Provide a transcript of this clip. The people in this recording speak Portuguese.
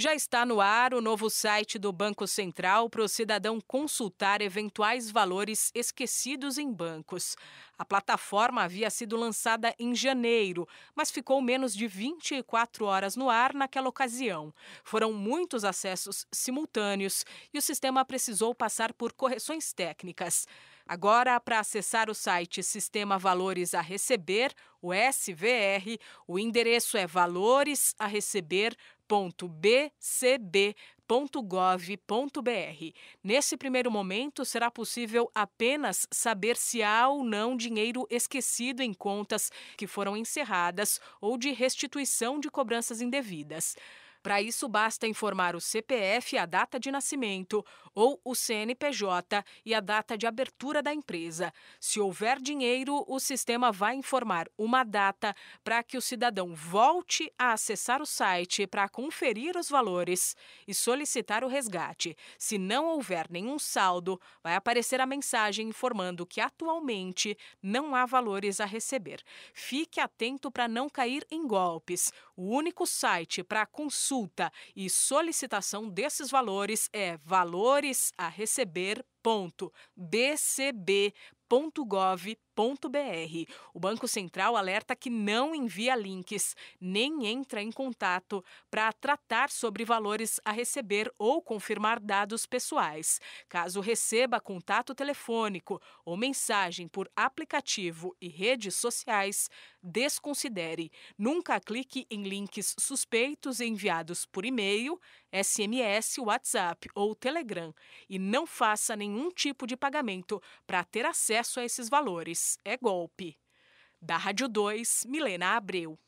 Já está no ar o novo site do Banco Central para o cidadão consultar eventuais valores esquecidos em bancos. A plataforma havia sido lançada em janeiro, mas ficou menos de 24 horas no ar naquela ocasião. Foram muitos acessos simultâneos e o sistema precisou passar por correções técnicas. Agora, para acessar o site Sistema Valores a Receber, o SVR, o endereço é valoresareceber.bcb.gov.br. Nesse primeiro momento, será possível apenas saber se há ou não dinheiro esquecido em contas que foram encerradas ou de restituição de cobranças indevidas. Para isso, basta informar o CPF, a data de nascimento ou o CNPJ e a data de abertura da empresa. Se houver dinheiro, o sistema vai informar uma data para que o cidadão volte a acessar o site para conferir os valores e solicitar o resgate. Se não houver nenhum saldo, vai aparecer a mensagem informando que atualmente não há valores a receber. Fique atento para não cair em golpes. O único site para consulta consulta e solicitação desses valores é valores a receber www.bcb .gov.br. O Banco Central alerta que não envia links, nem entra em contato para tratar sobre valores a receber ou confirmar dados pessoais. Caso receba contato telefônico ou mensagem por aplicativo e redes sociais, desconsidere. Nunca clique em links suspeitos enviados por e-mail, SMS, WhatsApp ou Telegram e não faça nenhum tipo de pagamento para ter acesso a esses valores. É golpe. Da Rádio 2, Milena Abreu.